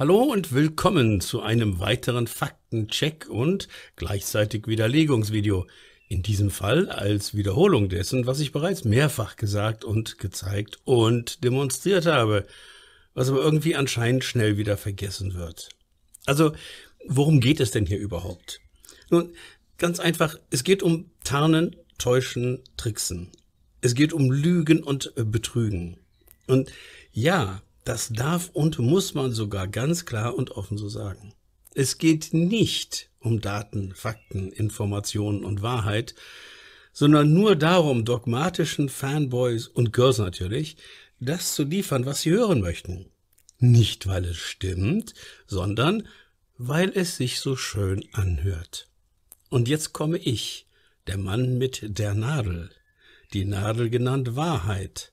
Hallo und willkommen zu einem weiteren Faktencheck und gleichzeitig Widerlegungsvideo. In diesem Fall als Wiederholung dessen, was ich bereits mehrfach gesagt und gezeigt und demonstriert habe, was aber irgendwie anscheinend schnell wieder vergessen wird. Also, worum geht es denn hier überhaupt? Nun, ganz einfach, es geht um Tarnen, Täuschen, Tricksen. Es geht um Lügen und Betrügen. Und ja, das darf und muss man sogar ganz klar und offen so sagen. Es geht nicht um Daten, Fakten, Informationen und Wahrheit, sondern nur darum, dogmatischen Fanboys und Girls natürlich, das zu liefern, was sie hören möchten. Nicht, weil es stimmt, sondern weil es sich so schön anhört. Und jetzt komme ich, der Mann mit der Nadel, die Nadel genannt Wahrheit,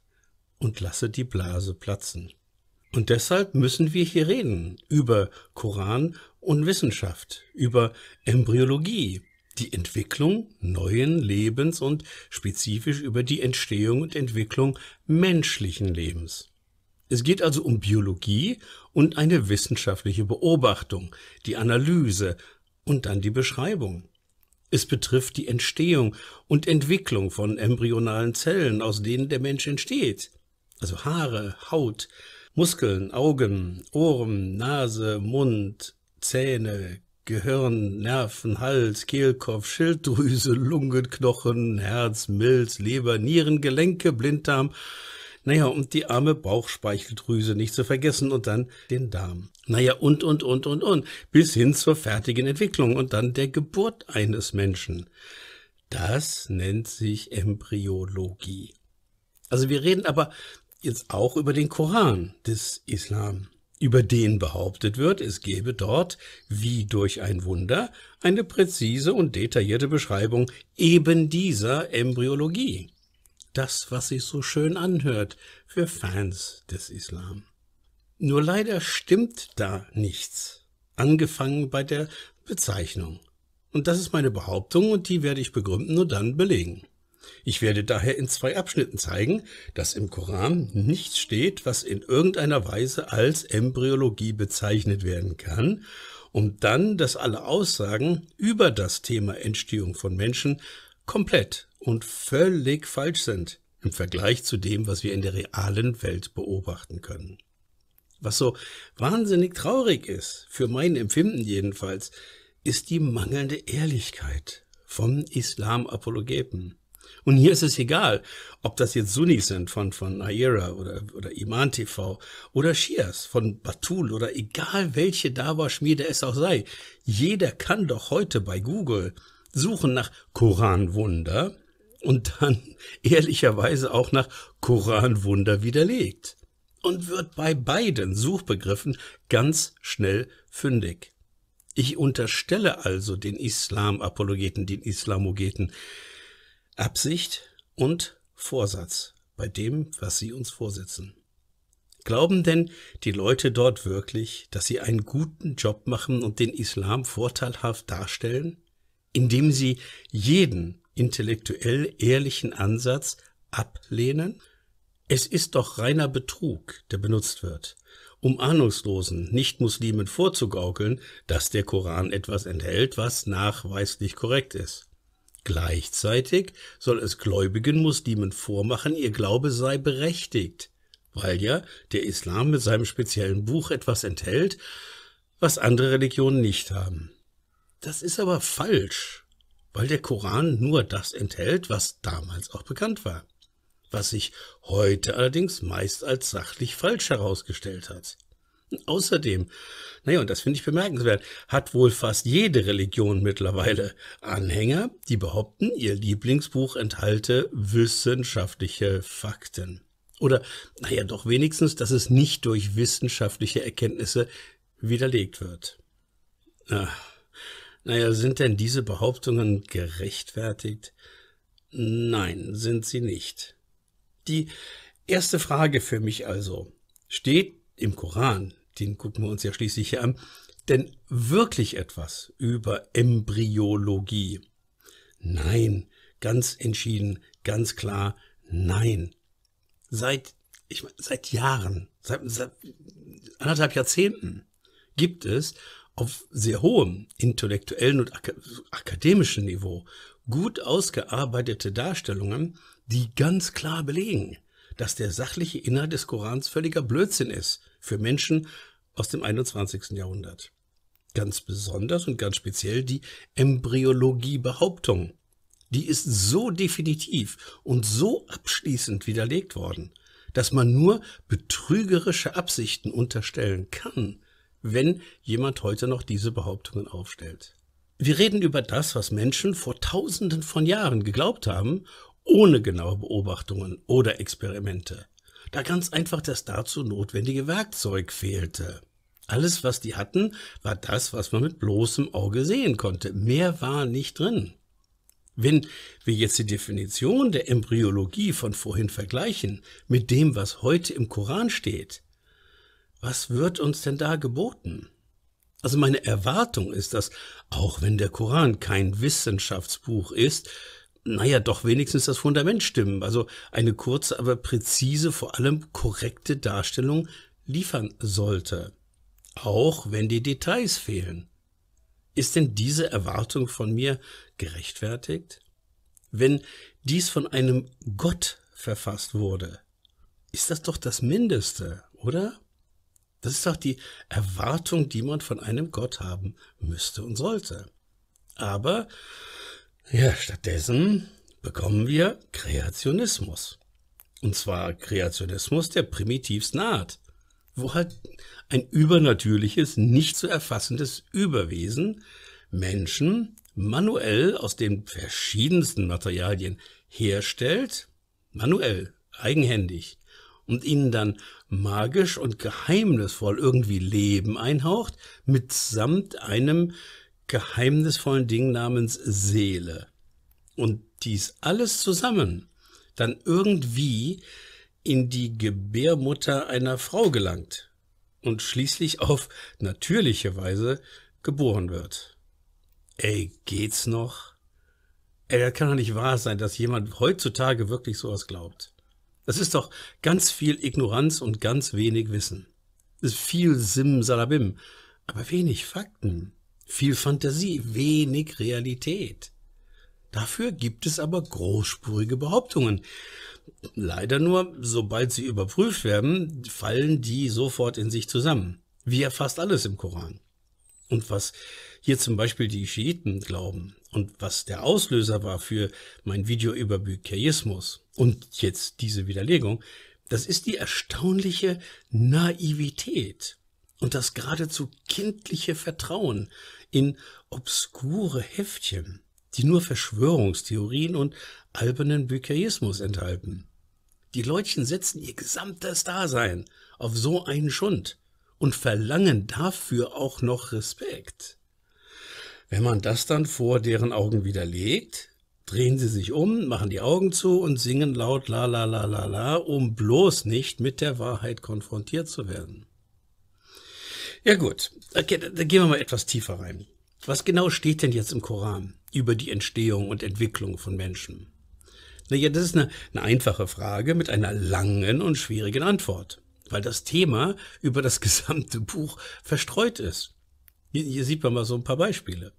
und lasse die Blase platzen. Und deshalb müssen wir hier reden über Koran und Wissenschaft, über Embryologie, die Entwicklung neuen Lebens und spezifisch über die Entstehung und Entwicklung menschlichen Lebens. Es geht also um Biologie und eine wissenschaftliche Beobachtung, die Analyse und dann die Beschreibung. Es betrifft die Entstehung und Entwicklung von embryonalen Zellen, aus denen der Mensch entsteht. Also Haare, Haut, Muskeln, Augen, Ohren, Nase, Mund, Zähne, Gehirn, Nerven, Hals, Kehlkopf, Schilddrüse, Lungen, Knochen, Herz, Milz, Leber, Nieren, Gelenke, Blinddarm, naja, und die arme Bauchspeicheldrüse nicht zu vergessen und dann den Darm. Naja, und, und, und, und, und, bis hin zur fertigen Entwicklung und dann der Geburt eines Menschen. Das nennt sich Embryologie. Also wir reden aber jetzt auch über den Koran des Islam, über den behauptet wird, es gebe dort, wie durch ein Wunder, eine präzise und detaillierte Beschreibung eben dieser Embryologie. Das, was sich so schön anhört für Fans des Islam. Nur leider stimmt da nichts, angefangen bei der Bezeichnung. Und das ist meine Behauptung und die werde ich begründen und dann belegen. Ich werde daher in zwei Abschnitten zeigen, dass im Koran nichts steht, was in irgendeiner Weise als Embryologie bezeichnet werden kann, und dann, dass alle Aussagen über das Thema Entstehung von Menschen komplett und völlig falsch sind im Vergleich zu dem, was wir in der realen Welt beobachten können. Was so wahnsinnig traurig ist, für mein Empfinden jedenfalls, ist die mangelnde Ehrlichkeit von Islam-Apologeten. Und hier ist es egal, ob das jetzt Sunnis sind von, von Aira oder, oder Iman TV oder Shias von Batul oder egal welche Dawa-Schmiede es auch sei. Jeder kann doch heute bei Google suchen nach Koranwunder und dann ehrlicherweise auch nach Koranwunder widerlegt und wird bei beiden Suchbegriffen ganz schnell fündig. Ich unterstelle also den Islam-Apologeten, den Islamogeten, Absicht und Vorsatz bei dem, was sie uns vorsitzen. Glauben denn die Leute dort wirklich, dass sie einen guten Job machen und den Islam vorteilhaft darstellen, indem sie jeden intellektuell ehrlichen Ansatz ablehnen? Es ist doch reiner Betrug, der benutzt wird, um ahnungslosen Nichtmuslimen vorzugaukeln, dass der Koran etwas enthält, was nachweislich korrekt ist. Gleichzeitig soll es gläubigen Muslimen vormachen, ihr Glaube sei berechtigt, weil ja der Islam mit seinem speziellen Buch etwas enthält, was andere Religionen nicht haben. Das ist aber falsch, weil der Koran nur das enthält, was damals auch bekannt war, was sich heute allerdings meist als sachlich falsch herausgestellt hat. Außerdem, naja, und das finde ich bemerkenswert, hat wohl fast jede Religion mittlerweile Anhänger, die behaupten, ihr Lieblingsbuch enthalte wissenschaftliche Fakten. Oder, naja, doch wenigstens, dass es nicht durch wissenschaftliche Erkenntnisse widerlegt wird. Ach, naja, sind denn diese Behauptungen gerechtfertigt? Nein, sind sie nicht. Die erste Frage für mich also, steht im Koran, den gucken wir uns ja schließlich hier an, denn wirklich etwas über Embryologie? Nein, ganz entschieden, ganz klar, nein. Seit, ich meine, seit Jahren, seit, seit anderthalb Jahrzehnten gibt es auf sehr hohem intellektuellen und akademischen Niveau gut ausgearbeitete Darstellungen, die ganz klar belegen, dass der sachliche Inhalt des Korans völliger Blödsinn ist für Menschen aus dem 21. Jahrhundert. Ganz besonders und ganz speziell die Embryologie-Behauptung. Die ist so definitiv und so abschließend widerlegt worden, dass man nur betrügerische Absichten unterstellen kann, wenn jemand heute noch diese Behauptungen aufstellt. Wir reden über das, was Menschen vor Tausenden von Jahren geglaubt haben, ohne genaue Beobachtungen oder Experimente da ganz einfach das dazu notwendige Werkzeug fehlte. Alles, was die hatten, war das, was man mit bloßem Auge sehen konnte. Mehr war nicht drin. Wenn wir jetzt die Definition der Embryologie von vorhin vergleichen mit dem, was heute im Koran steht, was wird uns denn da geboten? Also meine Erwartung ist, dass auch wenn der Koran kein Wissenschaftsbuch ist, naja, doch wenigstens das Fundament stimmen. Also eine kurze, aber präzise, vor allem korrekte Darstellung liefern sollte. Auch wenn die Details fehlen. Ist denn diese Erwartung von mir gerechtfertigt? Wenn dies von einem Gott verfasst wurde, ist das doch das Mindeste, oder? Das ist doch die Erwartung, die man von einem Gott haben müsste und sollte. Aber ja, stattdessen bekommen wir Kreationismus. Und zwar Kreationismus der primitivsten Art, wo halt ein übernatürliches, nicht zu erfassendes Überwesen Menschen manuell aus den verschiedensten Materialien herstellt, manuell, eigenhändig, und ihnen dann magisch und geheimnisvoll irgendwie Leben einhaucht, mitsamt einem geheimnisvollen Ding namens Seele. Und dies alles zusammen dann irgendwie in die Gebärmutter einer Frau gelangt und schließlich auf natürliche Weise geboren wird. Ey, geht's noch? Ey, das kann doch nicht wahr sein, dass jemand heutzutage wirklich sowas glaubt. Das ist doch ganz viel Ignoranz und ganz wenig Wissen. Das ist viel Simsalabim, aber wenig Fakten viel Fantasie, wenig Realität. Dafür gibt es aber großspurige Behauptungen. Leider nur, sobald sie überprüft werden, fallen die sofort in sich zusammen. Wie erfasst alles im Koran. Und was hier zum Beispiel die Schiiten glauben und was der Auslöser war für mein Video über Bükaismus und jetzt diese Widerlegung, das ist die erstaunliche Naivität und das geradezu kindliche Vertrauen, in obskure Heftchen, die nur Verschwörungstheorien und albernen Bücherismus enthalten. Die Leutchen setzen ihr gesamtes Dasein auf so einen Schund und verlangen dafür auch noch Respekt. Wenn man das dann vor deren Augen widerlegt, drehen sie sich um, machen die Augen zu und singen laut la la la la la, um bloß nicht mit der Wahrheit konfrontiert zu werden. Ja gut, okay, da gehen wir mal etwas tiefer rein. Was genau steht denn jetzt im Koran über die Entstehung und Entwicklung von Menschen? Naja, das ist eine, eine einfache Frage mit einer langen und schwierigen Antwort, weil das Thema über das gesamte Buch verstreut ist. Hier, hier sieht man mal so ein paar Beispiele.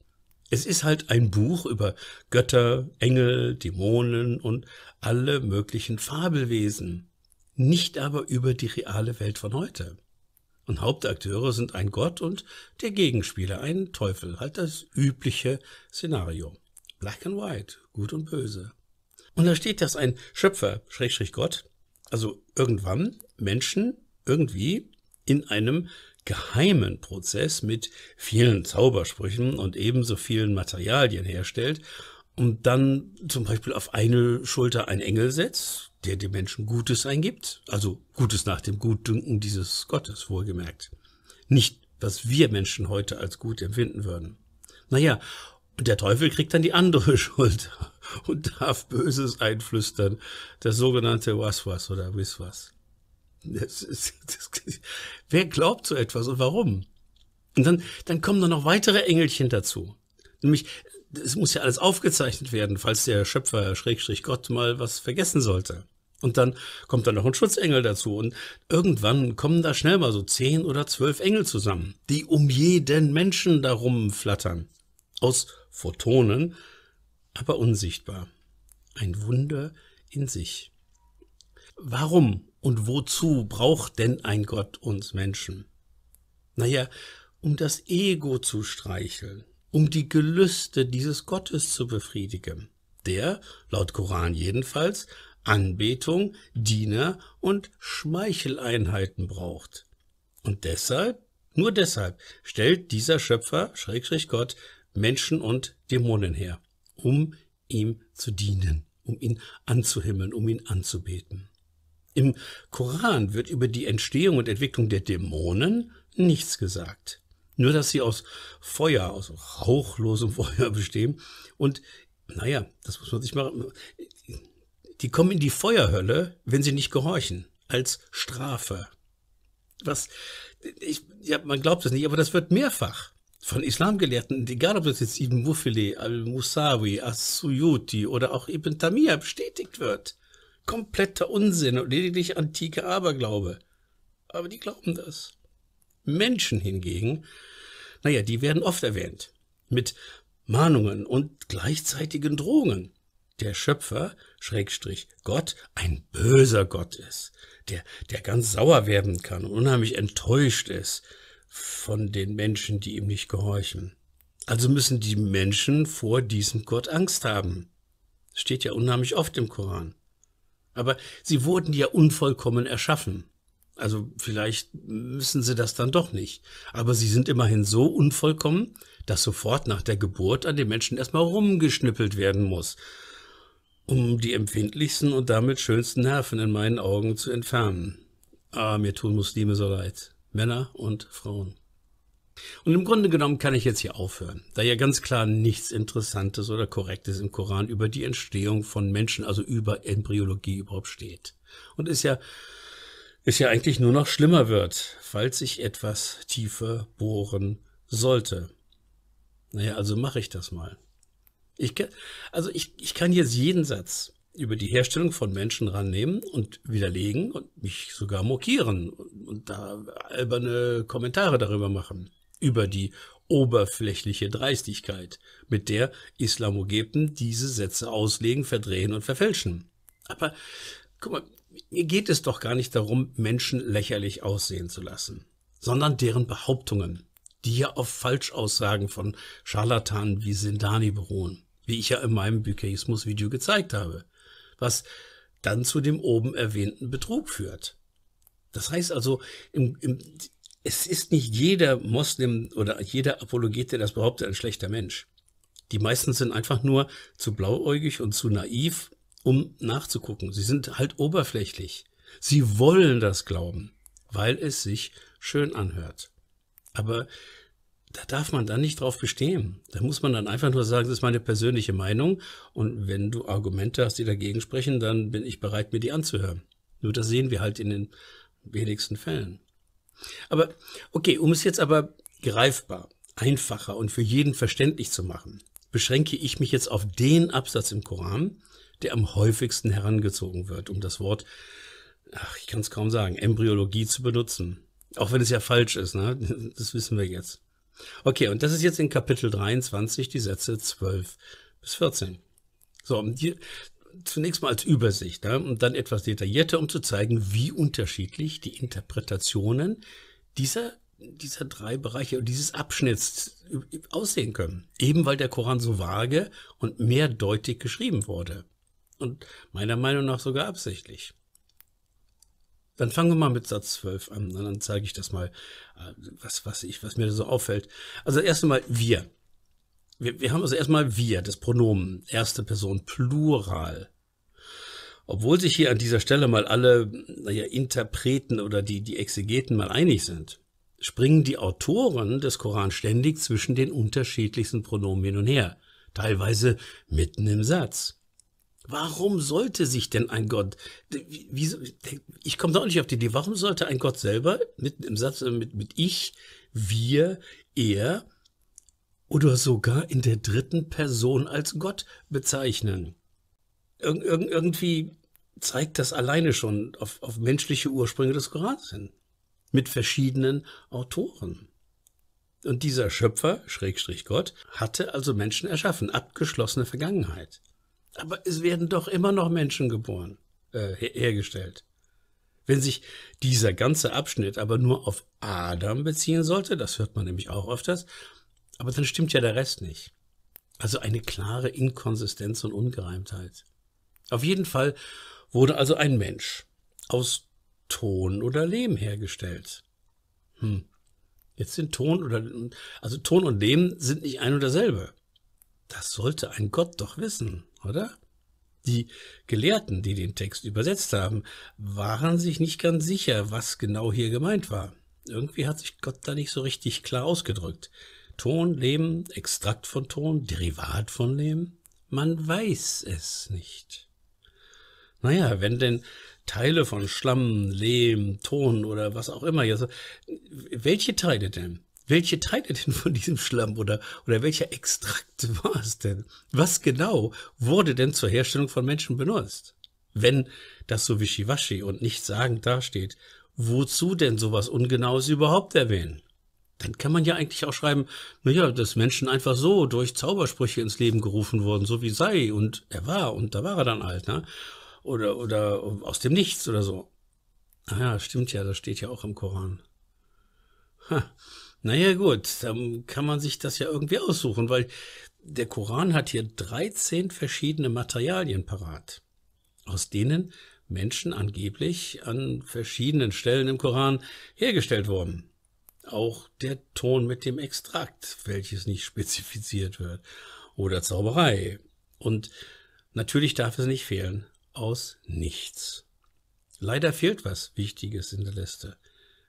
Es ist halt ein Buch über Götter, Engel, Dämonen und alle möglichen Fabelwesen, nicht aber über die reale Welt von heute. Und Hauptakteure sind ein Gott und der Gegenspieler ein Teufel, halt das übliche Szenario. Black and White, gut und böse. Und da steht, dass ein Schöpfer, Schrägstrich Gott, also irgendwann Menschen irgendwie in einem geheimen Prozess mit vielen Zaubersprüchen und ebenso vielen Materialien herstellt und dann zum Beispiel auf eine Schulter ein Engel setzt, der dem Menschen Gutes eingibt, also Gutes nach dem Gutdünken dieses Gottes wohlgemerkt. Nicht, was wir Menschen heute als gut empfinden würden. Naja, und der Teufel kriegt dann die andere Schuld und darf Böses einflüstern, das sogenannte Was-Was oder Wiswas. Das ist, das, wer glaubt so etwas und warum? Und dann, dann kommen da noch weitere Engelchen dazu. Nämlich es muss ja alles aufgezeichnet werden, falls der Schöpfer, Schrägstrich Gott, mal was vergessen sollte. Und dann kommt dann noch ein Schutzengel dazu. Und irgendwann kommen da schnell mal so zehn oder zwölf Engel zusammen, die um jeden Menschen darum flattern. Aus Photonen, aber unsichtbar. Ein Wunder in sich. Warum und wozu braucht denn ein Gott uns Menschen? Naja, um das Ego zu streicheln, um die Gelüste dieses Gottes zu befriedigen, der, laut Koran jedenfalls, Anbetung, Diener und Schmeicheleinheiten braucht. Und deshalb, nur deshalb, stellt dieser Schöpfer, Schrägstrich Gott, Menschen und Dämonen her, um ihm zu dienen, um ihn anzuhimmeln, um ihn anzubeten. Im Koran wird über die Entstehung und Entwicklung der Dämonen nichts gesagt. Nur, dass sie aus Feuer, aus rauchlosem Feuer bestehen. Und naja, das muss man sich mal. Die kommen in die Feuerhölle, wenn sie nicht gehorchen, als Strafe. Was, ich, ja, man glaubt es nicht, aber das wird mehrfach von Islamgelehrten, egal ob das jetzt Ibn Mufili, Al-Musawi, As-Suyuti oder auch Ibn Tamir bestätigt wird. Kompletter Unsinn und lediglich antike Aberglaube. Aber die glauben das. Menschen hingegen, naja, die werden oft erwähnt. Mit Mahnungen und gleichzeitigen Drohungen. Der Schöpfer, Schrägstrich Gott, ein böser Gott ist, der, der ganz sauer werden kann und unheimlich enttäuscht ist von den Menschen, die ihm nicht gehorchen. Also müssen die Menschen vor diesem Gott Angst haben. Steht ja unheimlich oft im Koran. Aber sie wurden ja unvollkommen erschaffen. Also vielleicht müssen sie das dann doch nicht. Aber sie sind immerhin so unvollkommen, dass sofort nach der Geburt an den Menschen erstmal rumgeschnippelt werden muss, um die empfindlichsten und damit schönsten Nerven in meinen Augen zu entfernen. Ah, mir tun Muslime so leid. Männer und Frauen. Und im Grunde genommen kann ich jetzt hier aufhören, da ja ganz klar nichts Interessantes oder Korrektes im Koran über die Entstehung von Menschen, also über Embryologie überhaupt steht. Und ist ja es ja eigentlich nur noch schlimmer wird, falls ich etwas tiefer bohren sollte. Naja, also mache ich das mal. Ich kann, also ich, ich kann jetzt jeden Satz über die Herstellung von Menschen rannehmen und widerlegen und mich sogar mokieren und da alberne Kommentare darüber machen, über die oberflächliche Dreistigkeit, mit der Islamogeten diese Sätze auslegen, verdrehen und verfälschen. Aber guck mal, geht es doch gar nicht darum, Menschen lächerlich aussehen zu lassen, sondern deren Behauptungen, die ja auf Falschaussagen von Scharlatanen wie Sindani beruhen, wie ich ja in meinem bücherismus video gezeigt habe, was dann zu dem oben erwähnten Betrug führt. Das heißt also, im, im, es ist nicht jeder Moslem oder jeder Apologet, der das behauptet, ein schlechter Mensch. Die meisten sind einfach nur zu blauäugig und zu naiv, um nachzugucken. Sie sind halt oberflächlich. Sie wollen das glauben, weil es sich schön anhört. Aber da darf man dann nicht drauf bestehen. Da muss man dann einfach nur sagen, das ist meine persönliche Meinung. Und wenn du Argumente hast, die dagegen sprechen, dann bin ich bereit, mir die anzuhören. Nur das sehen wir halt in den wenigsten Fällen. Aber okay, um es jetzt aber greifbar, einfacher und für jeden verständlich zu machen, beschränke ich mich jetzt auf den Absatz im Koran, der am häufigsten herangezogen wird, um das Wort, ach, ich kann es kaum sagen, Embryologie zu benutzen. Auch wenn es ja falsch ist, ne? Das wissen wir jetzt. Okay, und das ist jetzt in Kapitel 23 die Sätze 12 bis 14. So, die, zunächst mal als Übersicht ne? und dann etwas detaillierter, um zu zeigen, wie unterschiedlich die Interpretationen dieser, dieser drei Bereiche und dieses Abschnitts aussehen können. Eben weil der Koran so vage und mehrdeutig geschrieben wurde. Und meiner Meinung nach sogar absichtlich. Dann fangen wir mal mit Satz 12 an, dann zeige ich das mal, äh, was, was, ich, was mir so auffällt. Also erst einmal wir. wir. Wir haben also erstmal wir, das Pronomen, erste Person, Plural. Obwohl sich hier an dieser Stelle mal alle naja, Interpreten oder die, die Exegeten mal einig sind, springen die Autoren des Koran ständig zwischen den unterschiedlichsten Pronomen hin und her, teilweise mitten im Satz. Warum sollte sich denn ein Gott, wieso, ich komme da auch nicht auf die Idee, warum sollte ein Gott selber mit im Satz äh, mit, mit ich, wir, er oder sogar in der dritten Person als Gott bezeichnen? Ir ir irgendwie zeigt das alleine schon auf, auf menschliche Ursprünge des Korans hin, mit verschiedenen Autoren. Und dieser Schöpfer, Schrägstrich Gott, hatte also Menschen erschaffen, abgeschlossene Vergangenheit. Aber es werden doch immer noch Menschen geboren, äh, her hergestellt. Wenn sich dieser ganze Abschnitt aber nur auf Adam beziehen sollte, das hört man nämlich auch öfters, aber dann stimmt ja der Rest nicht. Also eine klare Inkonsistenz und Ungereimtheit. Auf jeden Fall wurde also ein Mensch aus Ton oder Lehm hergestellt. Hm. Jetzt sind Ton oder also Ton und Lehm sind nicht ein und dasselbe. Das sollte ein Gott doch wissen, oder? Die Gelehrten, die den Text übersetzt haben, waren sich nicht ganz sicher, was genau hier gemeint war. Irgendwie hat sich Gott da nicht so richtig klar ausgedrückt. Ton, Lehm, Extrakt von Ton, Derivat von Lehm? Man weiß es nicht. Naja, wenn denn Teile von Schlamm, Lehm, Ton oder was auch immer, welche Teile denn? Welche Teile denn von diesem Schlamm oder, oder welcher Extrakt war es denn? Was genau wurde denn zur Herstellung von Menschen benutzt? Wenn das so wischiwaschi und nicht sagend dasteht, wozu denn sowas Ungenaues überhaupt erwähnen? Dann kann man ja eigentlich auch schreiben, naja, dass Menschen einfach so durch Zaubersprüche ins Leben gerufen wurden, so wie sei und er war und da war er dann halt, ne? Oder, oder aus dem Nichts oder so. Ah ja, stimmt ja, das steht ja auch im Koran. Ha. Naja gut, dann kann man sich das ja irgendwie aussuchen, weil der Koran hat hier 13 verschiedene Materialien parat, aus denen Menschen angeblich an verschiedenen Stellen im Koran hergestellt wurden. Auch der Ton mit dem Extrakt, welches nicht spezifiziert wird, oder Zauberei. Und natürlich darf es nicht fehlen, aus nichts. Leider fehlt was Wichtiges in der Liste.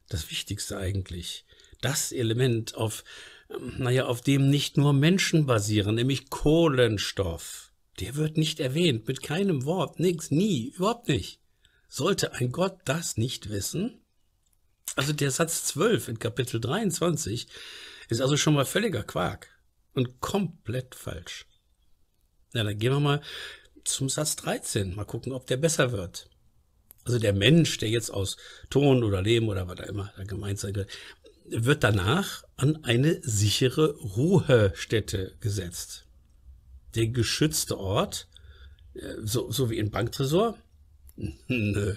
Das Wichtigste eigentlich das Element, auf, ähm, naja, auf dem nicht nur Menschen basieren, nämlich Kohlenstoff. Der wird nicht erwähnt, mit keinem Wort, nix, nie, überhaupt nicht. Sollte ein Gott das nicht wissen? Also der Satz 12 in Kapitel 23 ist also schon mal völliger Quark und komplett falsch. Na, dann gehen wir mal zum Satz 13, mal gucken, ob der besser wird. Also der Mensch, der jetzt aus Ton oder Leben oder was da immer gemeint sein wird, wird danach an eine sichere Ruhestätte gesetzt. Der geschützte Ort, äh, so, so wie in Banktresor? Nö.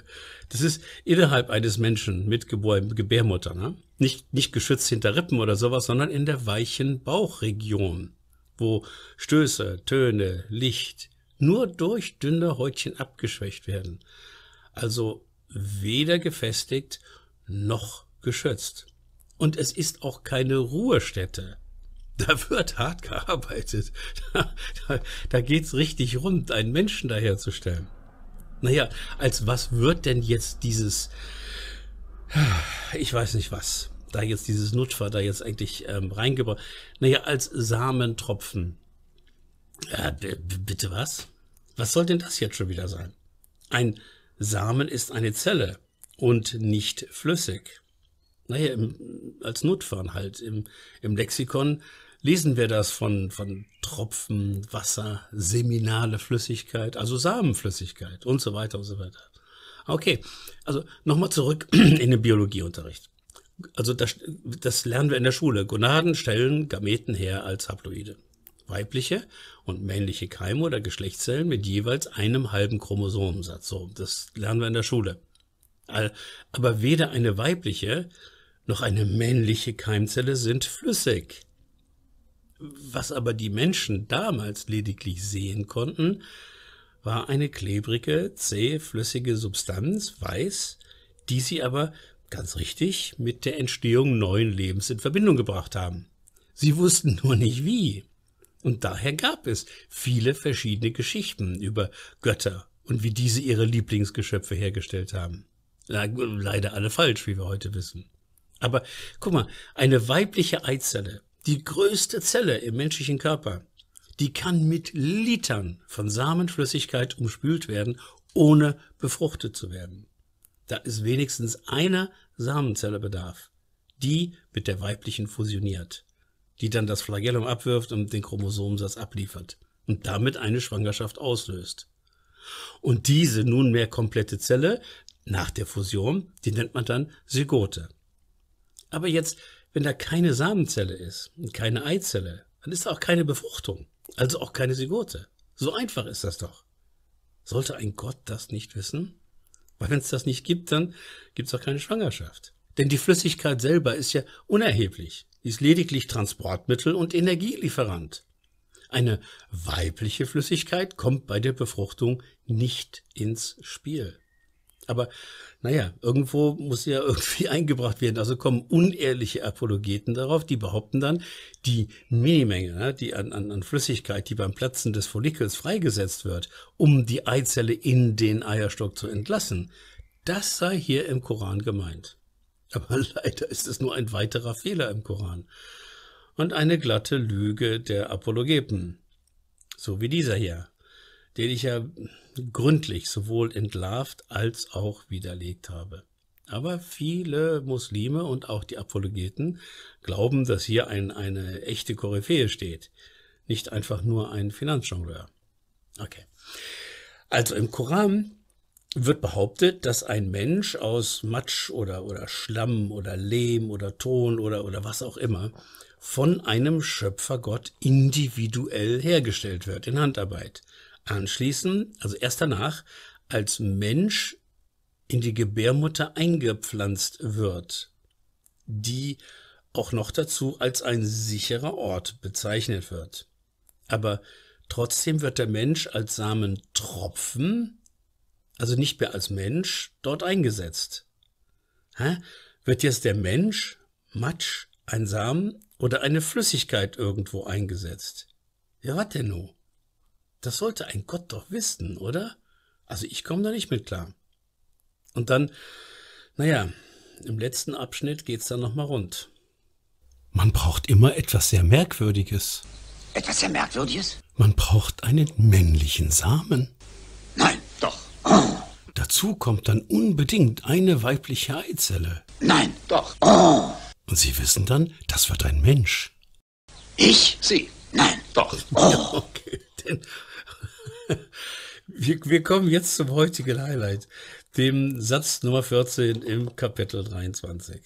Das ist innerhalb eines Menschen mit Gebärmutter, ne? Nicht, nicht geschützt hinter Rippen oder sowas, sondern in der weichen Bauchregion, wo Stöße, Töne, Licht nur durch dünne Häutchen abgeschwächt werden. Also weder gefestigt noch geschützt. Und es ist auch keine Ruhestätte. Da wird hart gearbeitet. Da, da, da geht's richtig rund, einen Menschen daherzustellen. Naja, als was wird denn jetzt dieses, ich weiß nicht was, da jetzt dieses Nutfer da jetzt eigentlich ähm, reingebracht, naja, als Samentropfen. Ja, bitte was? Was soll denn das jetzt schon wieder sein? Ein Samen ist eine Zelle und nicht flüssig naja, im, als Notfahren halt. Im, Im Lexikon lesen wir das von, von Tropfen, Wasser, seminale Flüssigkeit, also Samenflüssigkeit und so weiter und so weiter. Okay, also nochmal zurück in den Biologieunterricht. Also das, das lernen wir in der Schule. Gonaden stellen Gameten her als Haploide. Weibliche und männliche Keime oder Geschlechtszellen mit jeweils einem halben Chromosomensatz. So, das lernen wir in der Schule. Aber weder eine weibliche noch eine männliche Keimzelle sind flüssig. Was aber die Menschen damals lediglich sehen konnten, war eine klebrige, zähe, flüssige Substanz, weiß, die sie aber ganz richtig mit der Entstehung neuen Lebens in Verbindung gebracht haben. Sie wussten nur nicht wie. Und daher gab es viele verschiedene Geschichten über Götter und wie diese ihre Lieblingsgeschöpfe hergestellt haben. Leider alle falsch, wie wir heute wissen. Aber guck mal, eine weibliche Eizelle, die größte Zelle im menschlichen Körper, die kann mit Litern von Samenflüssigkeit umspült werden, ohne befruchtet zu werden. Da ist wenigstens einer Samenzelle Bedarf, die mit der weiblichen fusioniert, die dann das Flagellum abwirft und den Chromosomensatz abliefert und damit eine Schwangerschaft auslöst. Und diese nunmehr komplette Zelle nach der Fusion, die nennt man dann Zygote. Aber jetzt, wenn da keine Samenzelle ist und keine Eizelle, dann ist da auch keine Befruchtung, also auch keine Zygote. So einfach ist das doch. Sollte ein Gott das nicht wissen? Weil wenn es das nicht gibt, dann gibt es auch keine Schwangerschaft. Denn die Flüssigkeit selber ist ja unerheblich. Sie ist lediglich Transportmittel und Energielieferant. Eine weibliche Flüssigkeit kommt bei der Befruchtung nicht ins Spiel. Aber naja, irgendwo muss ja irgendwie eingebracht werden. Also kommen unehrliche Apologeten darauf, die behaupten dann, die Minimenge, ne, die an, an, an Flüssigkeit, die beim Platzen des Follikels freigesetzt wird, um die Eizelle in den Eierstock zu entlassen, das sei hier im Koran gemeint. Aber leider ist es nur ein weiterer Fehler im Koran und eine glatte Lüge der Apologeten. So wie dieser hier den ich ja gründlich sowohl entlarvt als auch widerlegt habe. Aber viele Muslime und auch die Apologeten glauben, dass hier ein, eine echte Koryphäe steht, nicht einfach nur ein Finanzjongleur. Okay. Also im Koran wird behauptet, dass ein Mensch aus Matsch oder, oder Schlamm oder Lehm oder Ton oder, oder was auch immer von einem Schöpfergott individuell hergestellt wird in Handarbeit anschließend, also erst danach, als Mensch in die Gebärmutter eingepflanzt wird, die auch noch dazu als ein sicherer Ort bezeichnet wird. Aber trotzdem wird der Mensch als Samentropfen, also nicht mehr als Mensch, dort eingesetzt. Hä? Wird jetzt der Mensch, Matsch, ein Samen oder eine Flüssigkeit irgendwo eingesetzt? Ja, was denn nun? Das sollte ein Gott doch wissen, oder? Also ich komme da nicht mit klar. Und dann, naja, im letzten Abschnitt geht's dann nochmal rund. Man braucht immer etwas sehr Merkwürdiges. Etwas sehr Merkwürdiges? Man braucht einen männlichen Samen. Nein, doch. Oh. Dazu kommt dann unbedingt eine weibliche Eizelle. Nein, doch. Oh. Und Sie wissen dann, das wird ein Mensch. Ich? Sie? Nein, doch. Oh. Ja, okay, denn wir, wir kommen jetzt zum heutigen Highlight, dem Satz Nummer 14 im Kapitel 23.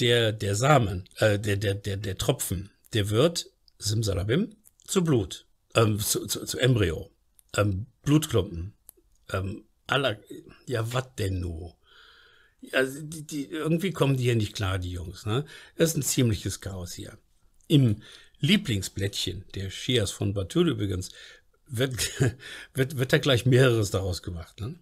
Der, der Samen, äh, der, der, der, der Tropfen, der wird, simsalabim, zu Blut, ähm, zu, zu, zu Embryo, ähm, Blutklumpen, ähm, aller, ja, was denn nur? Also die, die, irgendwie kommen die hier nicht klar, die Jungs. Ne? Das ist ein ziemliches Chaos hier. Im Lieblingsblättchen der Schias von Batul übrigens wird, wird, wird da gleich mehreres daraus gemacht. Ne?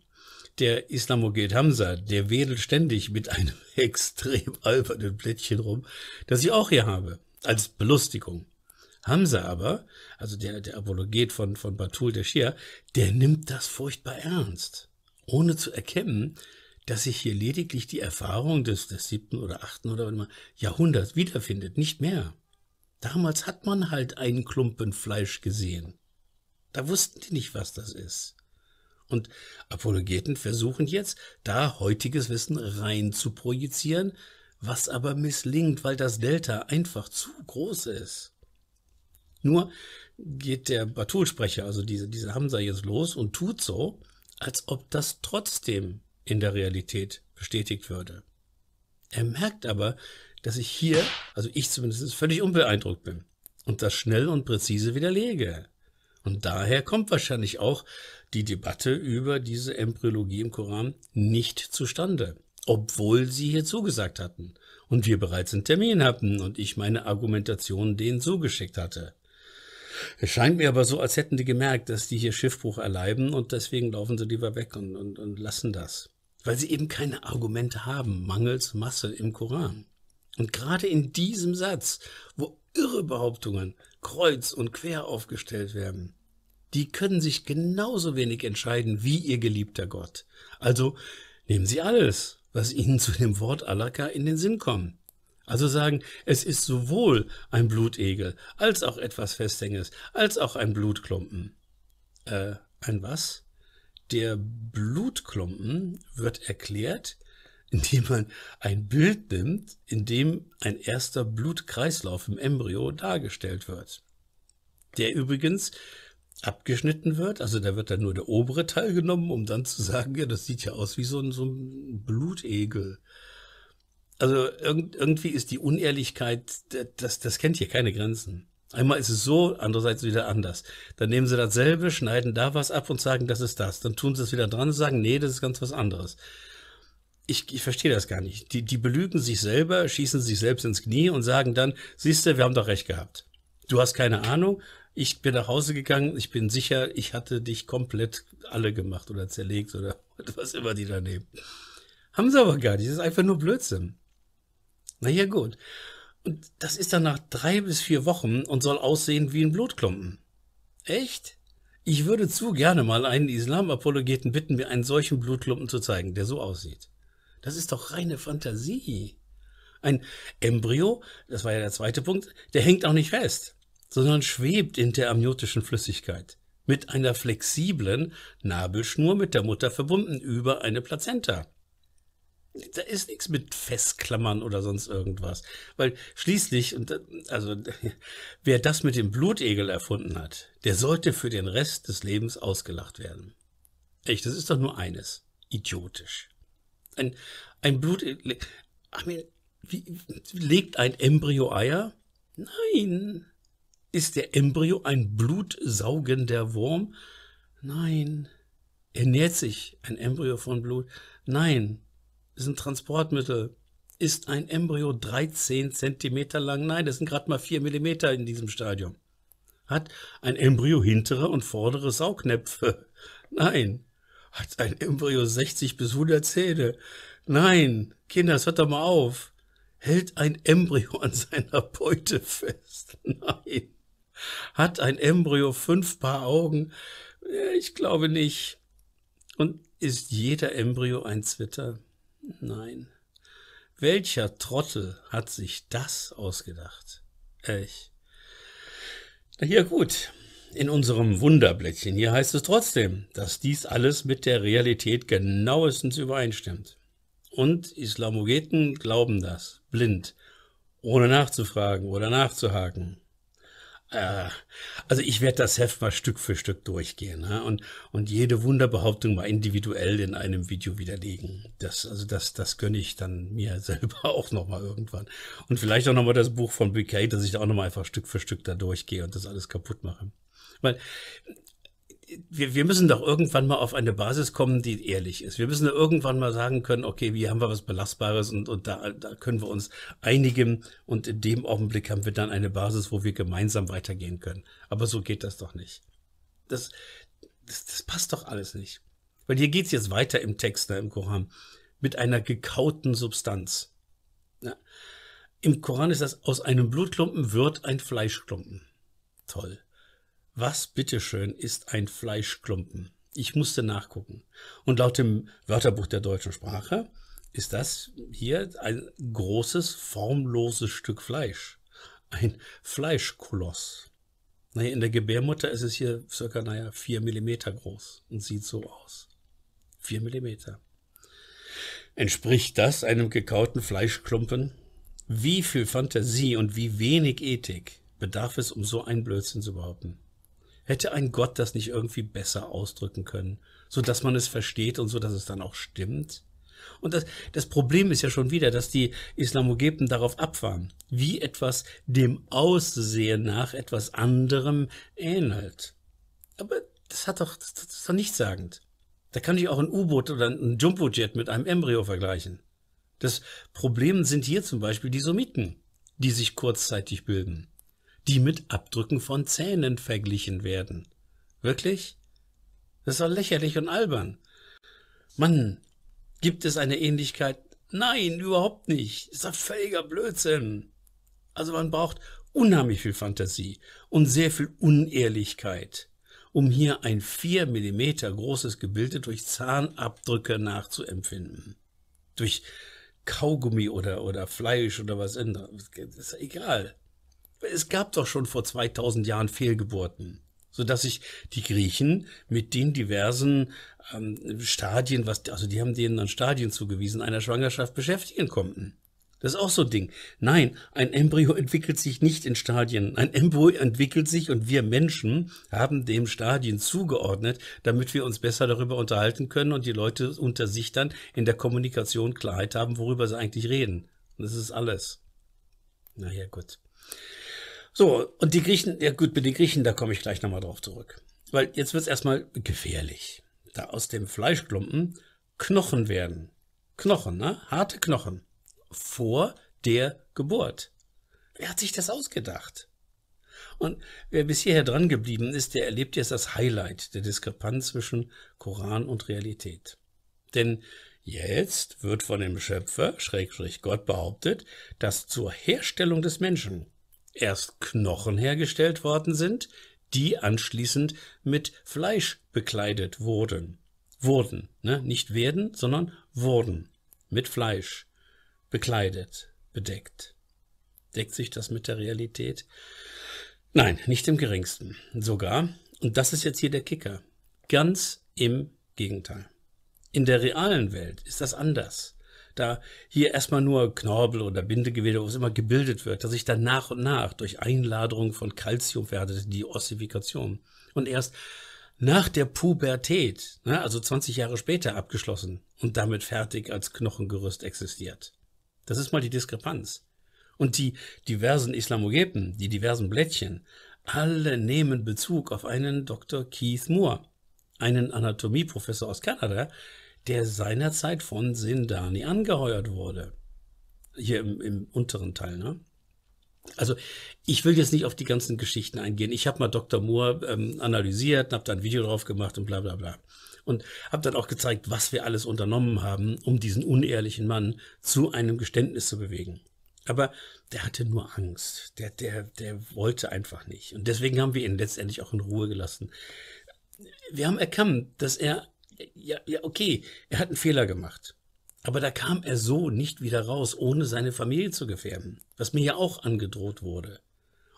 Der Islamoged Hamza, der wedelt ständig mit einem extrem albernen Blättchen rum, das ich auch hier habe, als Belustigung. Hamza aber, also der, der Apologet von, von Batul der Schia, der nimmt das furchtbar ernst, ohne zu erkennen, dass sich hier lediglich die Erfahrung des, des siebten oder achten oder immer Jahrhunderts wiederfindet, nicht mehr. Damals hat man halt einen Klumpen Fleisch gesehen. Da wussten die nicht, was das ist. Und Apologeten versuchen jetzt, da heutiges Wissen rein zu projizieren, was aber misslingt, weil das Delta einfach zu groß ist. Nur geht der Batul-Sprecher, also diese, diese Hamza jetzt los und tut so, als ob das trotzdem in der Realität bestätigt würde. Er merkt aber, dass ich hier, also ich zumindest, völlig unbeeindruckt bin und das schnell und präzise widerlege. Und daher kommt wahrscheinlich auch die Debatte über diese Embryologie im Koran nicht zustande, obwohl sie hier zugesagt hatten und wir bereits einen Termin hatten und ich meine Argumentation denen zugeschickt hatte. Es scheint mir aber so, als hätten die gemerkt, dass die hier Schiffbruch erleiden und deswegen laufen sie lieber weg und, und, und lassen das. Weil sie eben keine Argumente haben, mangels Masse im Koran. Und gerade in diesem Satz, wo irre Behauptungen kreuz und quer aufgestellt werden, die können sich genauso wenig entscheiden wie ihr geliebter Gott. Also nehmen sie alles, was ihnen zu dem Wort Alaka in den Sinn kommt. Also sagen, es ist sowohl ein Blutegel, als auch etwas Festhänges, als auch ein Blutklumpen. Äh, ein was? Der Blutklumpen wird erklärt, indem man ein Bild nimmt, in dem ein erster Blutkreislauf im Embryo dargestellt wird. Der übrigens abgeschnitten wird. Also da wird dann nur der obere Teil genommen, um dann zu sagen, ja, das sieht ja aus wie so ein, so ein Blutegel. Also irg irgendwie ist die Unehrlichkeit, das, das kennt hier keine Grenzen. Einmal ist es so, andererseits wieder anders. Dann nehmen sie dasselbe, schneiden da was ab und sagen, das ist das. Dann tun sie es wieder dran und sagen, nee, das ist ganz was anderes. Ich, ich verstehe das gar nicht. Die, die belügen sich selber, schießen sich selbst ins Knie und sagen dann, siehst du, wir haben doch recht gehabt. Du hast keine Ahnung, ich bin nach Hause gegangen, ich bin sicher, ich hatte dich komplett alle gemacht oder zerlegt oder was immer die daneben. Haben sie aber gar nicht, das ist einfach nur Blödsinn. Naja, gut. Und das ist dann nach drei bis vier Wochen und soll aussehen wie ein Blutklumpen. Echt? Ich würde zu gerne mal einen Islamapologeten bitten, mir einen solchen Blutklumpen zu zeigen, der so aussieht. Das ist doch reine Fantasie. Ein Embryo, das war ja der zweite Punkt, der hängt auch nicht fest sondern schwebt in der amniotischen Flüssigkeit mit einer flexiblen Nabelschnur mit der Mutter verbunden über eine Plazenta. Da ist nichts mit Festklammern oder sonst irgendwas. Weil schließlich, und also wer das mit dem Blutegel erfunden hat, der sollte für den Rest des Lebens ausgelacht werden. Echt, das ist doch nur eines. Idiotisch. Ein, ein Blutegel. Ach, mean, wie, legt ein Embryo Eier? Nein, ist der Embryo ein blutsaugender Wurm? Nein. Ernährt sich ein Embryo von Blut? Nein. Ist ein Transportmittel. Ist ein Embryo 13 cm lang? Nein, das sind gerade mal 4 mm in diesem Stadium. Hat ein Embryo hintere und vordere Saugnäpfe? Nein. Hat ein Embryo 60 bis 100 Zähne? Nein. Kinder, das hört doch mal auf hält ein Embryo an seiner Beute fest. Nein. Hat ein Embryo fünf Paar Augen? Äh, ich glaube nicht. Und ist jeder Embryo ein Zwitter? Nein. Welcher Trottel hat sich das ausgedacht? Na Ja gut, in unserem Wunderblättchen hier heißt es trotzdem, dass dies alles mit der Realität genauestens übereinstimmt. Und Islamogeten glauben das, blind, ohne nachzufragen oder nachzuhaken äh, also ich werde das Heft mal Stück für Stück durchgehen ne? und, und jede Wunderbehauptung mal individuell in einem Video widerlegen. Das, also das, das gönne ich dann mir selber auch nochmal irgendwann. Und vielleicht auch nochmal das Buch von BK, dass ich da auch nochmal einfach Stück für Stück da durchgehe und das alles kaputt mache. Weil wir, wir müssen doch irgendwann mal auf eine Basis kommen, die ehrlich ist. Wir müssen irgendwann mal sagen können, okay, wie haben wir was Belastbares und, und da, da können wir uns einigen und in dem Augenblick haben wir dann eine Basis, wo wir gemeinsam weitergehen können. Aber so geht das doch nicht. Das, das, das passt doch alles nicht. Weil hier geht's jetzt weiter im Text, ne, im Koran, mit einer gekauten Substanz. Ja. Im Koran ist das, aus einem Blutklumpen wird ein Fleischklumpen. Toll. Was bitteschön ist ein Fleischklumpen? Ich musste nachgucken. Und laut dem Wörterbuch der deutschen Sprache ist das hier ein großes, formloses Stück Fleisch. Ein Fleischkoloss. Naja, in der Gebärmutter ist es hier circa, naja, vier Millimeter groß und sieht so aus. Vier Millimeter. Entspricht das einem gekauten Fleischklumpen? Wie viel Fantasie und wie wenig Ethik bedarf es, um so einen Blödsinn zu behaupten? Hätte ein Gott das nicht irgendwie besser ausdrücken können, so dass man es versteht und so dass es dann auch stimmt? Und das, das Problem ist ja schon wieder, dass die Islamogeten darauf abfahren, wie etwas dem Aussehen nach etwas anderem ähnelt. Aber das hat doch, das, das ist doch nichtssagend. Da kann ich auch ein U-Boot oder ein Jumbojet mit einem Embryo vergleichen. Das Problem sind hier zum Beispiel die Somiten, die sich kurzzeitig bilden die mit Abdrücken von Zähnen verglichen werden. Wirklich? Das ist doch lächerlich und albern. Mann, gibt es eine Ähnlichkeit? Nein, überhaupt nicht. Das ist doch völliger Blödsinn. Also man braucht unheimlich viel Fantasie und sehr viel Unehrlichkeit, um hier ein vier Millimeter großes Gebilde durch Zahnabdrücke nachzuempfinden. Durch Kaugummi oder, oder Fleisch oder was anderes. Ist ja egal es gab doch schon vor 2000 Jahren Fehlgeburten, sodass sich die Griechen mit den diversen ähm, Stadien, was, also die haben denen dann Stadien zugewiesen, einer Schwangerschaft beschäftigen konnten. Das ist auch so ein Ding. Nein, ein Embryo entwickelt sich nicht in Stadien. Ein Embryo entwickelt sich und wir Menschen haben dem Stadien zugeordnet, damit wir uns besser darüber unterhalten können und die Leute unter sich dann in der Kommunikation Klarheit haben, worüber sie eigentlich reden. Und das ist alles. Naja, gut. So, und die Griechen, ja gut, mit den Griechen, da komme ich gleich nochmal drauf zurück. Weil jetzt wird es erstmal gefährlich. Da aus dem Fleischklumpen Knochen werden. Knochen, ne? Harte Knochen. Vor der Geburt. Wer hat sich das ausgedacht? Und wer bis hierher dran geblieben ist, der erlebt jetzt das Highlight der Diskrepanz zwischen Koran und Realität. Denn jetzt wird von dem Schöpfer, Schrägstrich Gott, behauptet, dass zur Herstellung des Menschen erst Knochen hergestellt worden sind, die anschließend mit Fleisch bekleidet wurden. Wurden, ne? nicht werden, sondern wurden mit Fleisch bekleidet, bedeckt. Deckt sich das mit der Realität? Nein, nicht im geringsten. Sogar, und das ist jetzt hier der Kicker, ganz im Gegenteil. In der realen Welt ist das anders da hier erstmal nur Knorpel oder Bindegewebe, es immer gebildet wird, dass ich dann nach und nach durch Einladerung von Kalzium verhärtet, die Ossifikation. Und erst nach der Pubertät, ne, also 20 Jahre später abgeschlossen und damit fertig als Knochengerüst existiert. Das ist mal die Diskrepanz. Und die diversen Islamogeten, die diversen Blättchen, alle nehmen Bezug auf einen Dr. Keith Moore, einen Anatomieprofessor aus Kanada, der seinerzeit von Sindani angeheuert wurde. Hier im, im unteren Teil, ne? Also ich will jetzt nicht auf die ganzen Geschichten eingehen. Ich habe mal Dr. Moore ähm, analysiert, habe da ein Video drauf gemacht und bla bla bla. Und habe dann auch gezeigt, was wir alles unternommen haben, um diesen unehrlichen Mann zu einem Geständnis zu bewegen. Aber der hatte nur Angst. Der, der, der wollte einfach nicht. Und deswegen haben wir ihn letztendlich auch in Ruhe gelassen. Wir haben erkannt, dass er ja, ja, okay, er hat einen Fehler gemacht. Aber da kam er so nicht wieder raus, ohne seine Familie zu gefährden, was mir ja auch angedroht wurde.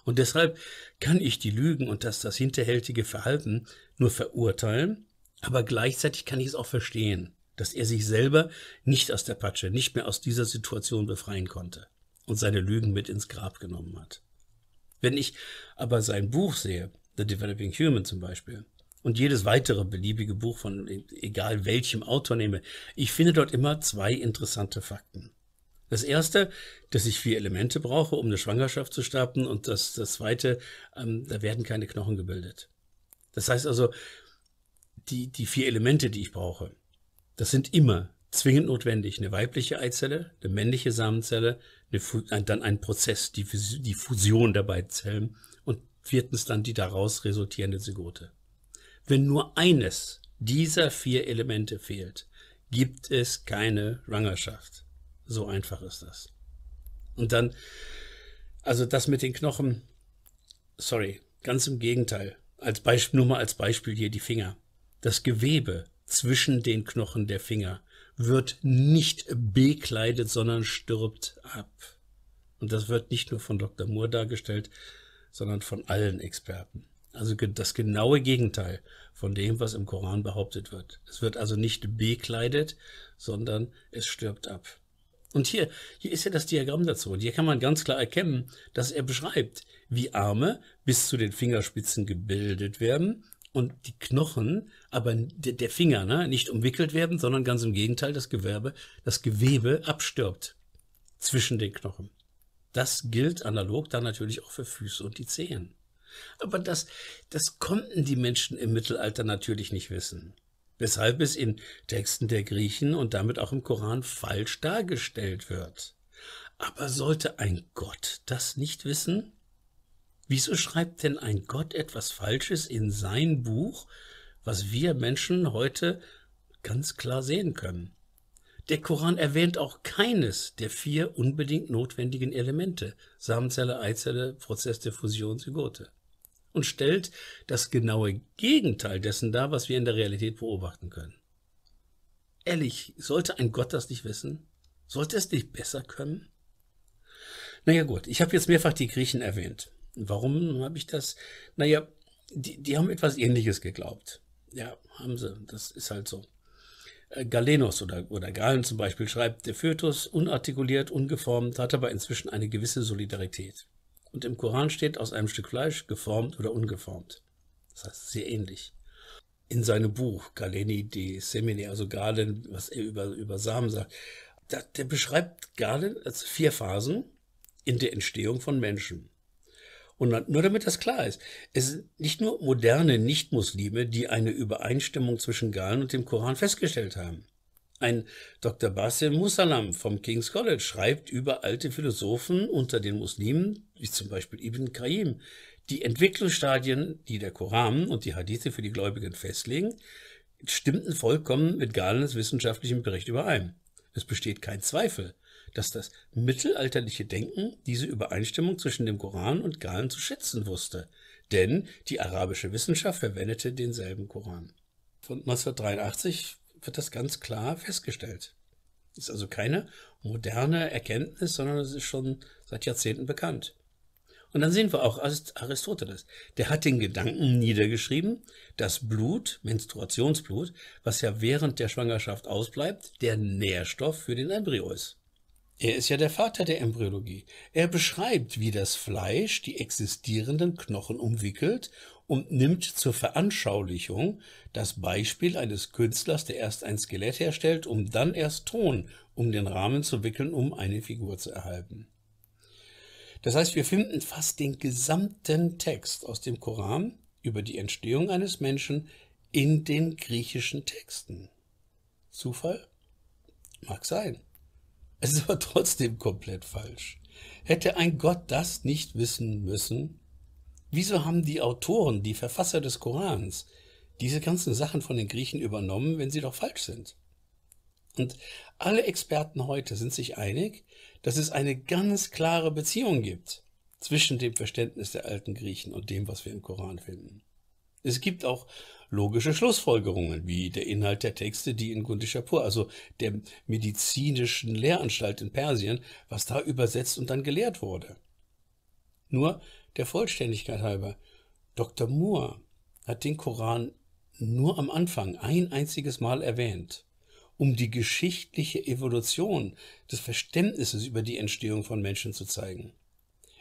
Und deshalb kann ich die Lügen und das, das hinterhältige Verhalten nur verurteilen, aber gleichzeitig kann ich es auch verstehen, dass er sich selber nicht aus der Patsche, nicht mehr aus dieser Situation befreien konnte und seine Lügen mit ins Grab genommen hat. Wenn ich aber sein Buch sehe, The Developing Human zum Beispiel, und jedes weitere beliebige Buch von e, egal welchem Autor nehme, ich finde dort immer zwei interessante Fakten. Das erste, dass ich vier Elemente brauche, um eine Schwangerschaft zu starten, und das, das zweite, ähm, da werden keine Knochen gebildet. Das heißt also, die, die vier Elemente, die ich brauche, das sind immer zwingend notwendig eine weibliche Eizelle, eine männliche Samenzelle, eine, dann ein Prozess, die, die Fusion der beiden Zellen und viertens dann die daraus resultierende Zygote. Wenn nur eines dieser vier Elemente fehlt, gibt es keine Rangerschaft. So einfach ist das. Und dann, also das mit den Knochen, sorry, ganz im Gegenteil. Als Beispiel, nur mal als Beispiel hier die Finger. Das Gewebe zwischen den Knochen der Finger wird nicht bekleidet, sondern stirbt ab. Und das wird nicht nur von Dr. Moore dargestellt, sondern von allen Experten. Also das genaue Gegenteil von dem, was im Koran behauptet wird. Es wird also nicht bekleidet, sondern es stirbt ab. Und hier, hier ist ja das Diagramm dazu. Und hier kann man ganz klar erkennen, dass er beschreibt, wie Arme bis zu den Fingerspitzen gebildet werden und die Knochen, aber der Finger, ne, nicht umwickelt werden, sondern ganz im Gegenteil, das Gewerbe, das Gewebe abstirbt zwischen den Knochen. Das gilt analog dann natürlich auch für Füße und die Zehen. Aber das, das konnten die Menschen im Mittelalter natürlich nicht wissen. Weshalb es in Texten der Griechen und damit auch im Koran falsch dargestellt wird. Aber sollte ein Gott das nicht wissen? Wieso schreibt denn ein Gott etwas Falsches in sein Buch, was wir Menschen heute ganz klar sehen können? Der Koran erwähnt auch keines der vier unbedingt notwendigen Elemente. Samenzelle, Eizelle, Prozess der Fusion, Zygote und stellt das genaue Gegenteil dessen dar, was wir in der Realität beobachten können. Ehrlich, sollte ein Gott das nicht wissen? Sollte es nicht besser können? Naja gut, ich habe jetzt mehrfach die Griechen erwähnt. Warum habe ich das? Naja, die, die haben etwas Ähnliches geglaubt. Ja, haben sie. Das ist halt so. Äh, Galenos oder, oder Galen zum Beispiel schreibt, der Fötus, unartikuliert, ungeformt, hat aber inzwischen eine gewisse Solidarität. Und im Koran steht aus einem Stück Fleisch, geformt oder ungeformt. Das heißt, sehr ähnlich. In seinem Buch Galeni de Semine, also Galen, was er über, über Samen sagt, da, der beschreibt Galen als vier Phasen in der Entstehung von Menschen. Und nur damit das klar ist, es sind nicht nur moderne Nichtmuslime, die eine Übereinstimmung zwischen Galen und dem Koran festgestellt haben. Ein Dr. Basim Musalam vom King's College schreibt über alte Philosophen unter den Muslimen, wie zum Beispiel Ibn Qayyim, die Entwicklungsstadien, die der Koran und die Hadithe für die Gläubigen festlegen, stimmten vollkommen mit Galens wissenschaftlichem Bericht überein. Es besteht kein Zweifel, dass das mittelalterliche Denken diese Übereinstimmung zwischen dem Koran und Galen zu schätzen wusste, denn die arabische Wissenschaft verwendete denselben Koran. Von 1983 wird das ganz klar festgestellt. Ist also keine moderne Erkenntnis, sondern es ist schon seit Jahrzehnten bekannt. Und dann sehen wir auch Aristoteles. Der hat den Gedanken niedergeschrieben, dass Blut, Menstruationsblut, was ja während der Schwangerschaft ausbleibt, der Nährstoff für den Embryo ist. Er ist ja der Vater der Embryologie. Er beschreibt, wie das Fleisch die existierenden Knochen umwickelt und nimmt zur Veranschaulichung das Beispiel eines Künstlers, der erst ein Skelett herstellt, um dann erst Ton um den Rahmen zu wickeln, um eine Figur zu erhalten. Das heißt, wir finden fast den gesamten Text aus dem Koran über die Entstehung eines Menschen in den griechischen Texten. Zufall? Mag sein. Es ist aber trotzdem komplett falsch. Hätte ein Gott das nicht wissen müssen? Wieso haben die Autoren, die Verfasser des Korans, diese ganzen Sachen von den Griechen übernommen, wenn sie doch falsch sind? Und alle Experten heute sind sich einig, dass es eine ganz klare Beziehung gibt zwischen dem Verständnis der alten Griechen und dem, was wir im Koran finden. Es gibt auch logische Schlussfolgerungen, wie der Inhalt der Texte, die in Gundishapur, also der medizinischen Lehranstalt in Persien, was da übersetzt und dann gelehrt wurde. Nur der Vollständigkeit halber, Dr. Moore hat den Koran nur am Anfang ein einziges Mal erwähnt, um die geschichtliche Evolution des Verständnisses über die Entstehung von Menschen zu zeigen.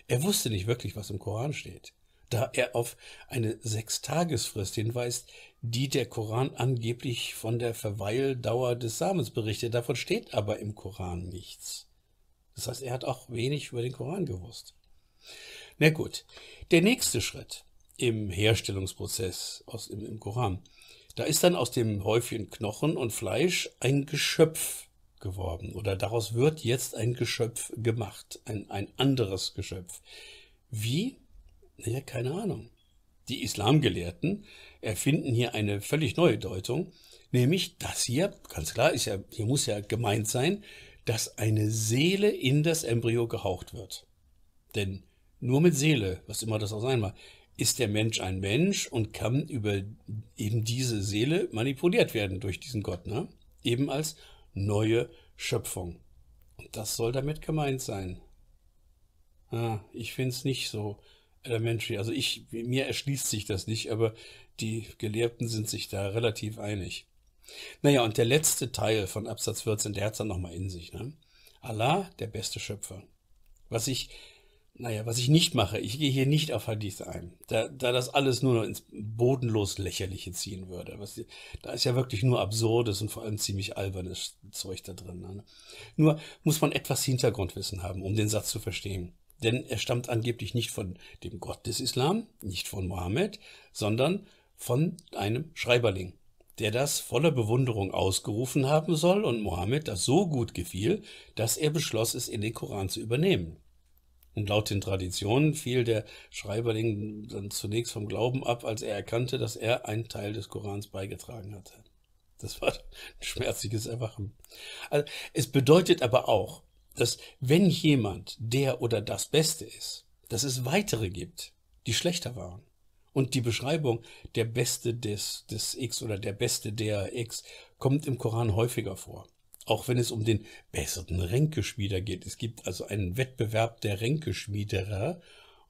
Er wusste nicht wirklich, was im Koran steht, da er auf eine Sechstagesfrist hinweist, die der Koran angeblich von der Verweildauer des Samens berichtet. Davon steht aber im Koran nichts. Das heißt, er hat auch wenig über den Koran gewusst. Na gut, der nächste Schritt im Herstellungsprozess aus, im, im Koran, da ist dann aus dem Häufchen Knochen und Fleisch ein Geschöpf geworden oder daraus wird jetzt ein Geschöpf gemacht, ein, ein anderes Geschöpf. Wie? Naja, keine Ahnung. Die Islamgelehrten erfinden hier eine völlig neue Deutung, nämlich das hier, ganz klar, ist ja, hier muss ja gemeint sein, dass eine Seele in das Embryo gehaucht wird. Denn nur mit Seele, was immer das auch sein mag, ist der Mensch ein Mensch und kann über eben diese Seele manipuliert werden durch diesen Gott, ne? eben als neue Schöpfung. Und das soll damit gemeint sein. Ah, ich finde es nicht so elementary. Also ich, mir erschließt sich das nicht, aber die Gelehrten sind sich da relativ einig. Naja, und der letzte Teil von Absatz 14, der hat es dann nochmal in sich. Ne? Allah, der beste Schöpfer. Was ich naja, was ich nicht mache, ich gehe hier nicht auf Hadith ein, da, da das alles nur noch ins bodenlos Lächerliche ziehen würde. Was, da ist ja wirklich nur absurdes und vor allem ziemlich albernes Zeug da drin. Ne? Nur muss man etwas Hintergrundwissen haben, um den Satz zu verstehen. Denn er stammt angeblich nicht von dem Gott des Islam, nicht von Mohammed, sondern von einem Schreiberling, der das voller Bewunderung ausgerufen haben soll und Mohammed das so gut gefiel, dass er beschloss, es in den Koran zu übernehmen. Und laut den Traditionen fiel der Schreiberling dann zunächst vom Glauben ab, als er erkannte, dass er einen Teil des Korans beigetragen hatte. Das war ein schmerzliches Erwachen. Also, es bedeutet aber auch, dass wenn jemand der oder das Beste ist, dass es weitere gibt, die schlechter waren. Und die Beschreibung der Beste des, des X oder der Beste der X kommt im Koran häufiger vor auch wenn es um den besseren Ränkeschmieder geht. Es gibt also einen Wettbewerb der Ränkeschmiederer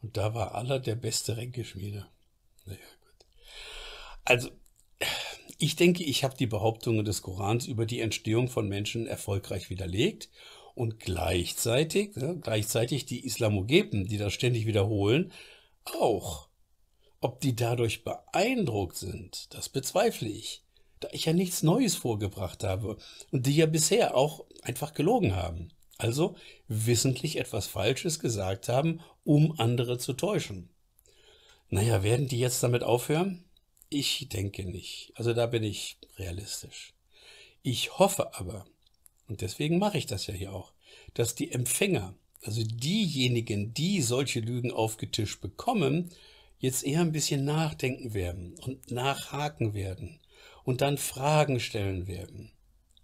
und da war aller der beste Ränkeschmieder. Naja, gut. Also, ich denke, ich habe die Behauptungen des Korans über die Entstehung von Menschen erfolgreich widerlegt und gleichzeitig, ne, gleichzeitig die Islamogeben, die das ständig wiederholen, auch. Ob die dadurch beeindruckt sind, das bezweifle ich da ich ja nichts Neues vorgebracht habe und die ja bisher auch einfach gelogen haben. Also wissentlich etwas Falsches gesagt haben, um andere zu täuschen. Naja, werden die jetzt damit aufhören? Ich denke nicht. Also da bin ich realistisch. Ich hoffe aber, und deswegen mache ich das ja hier auch, dass die Empfänger, also diejenigen, die solche Lügen aufgetischt bekommen, jetzt eher ein bisschen nachdenken werden und nachhaken werden und dann Fragen stellen werden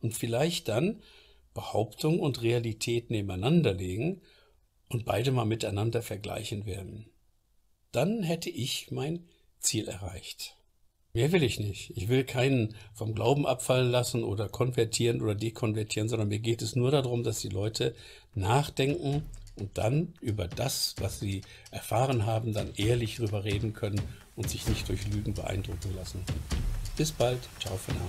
und vielleicht dann Behauptung und Realität nebeneinander legen und beide mal miteinander vergleichen werden. Dann hätte ich mein Ziel erreicht. Mehr will ich nicht. Ich will keinen vom Glauben abfallen lassen oder konvertieren oder dekonvertieren, sondern mir geht es nur darum, dass die Leute nachdenken und dann über das, was sie erfahren haben, dann ehrlich darüber reden können und sich nicht durch Lügen beeindrucken lassen. Bis bald. Ciao für now.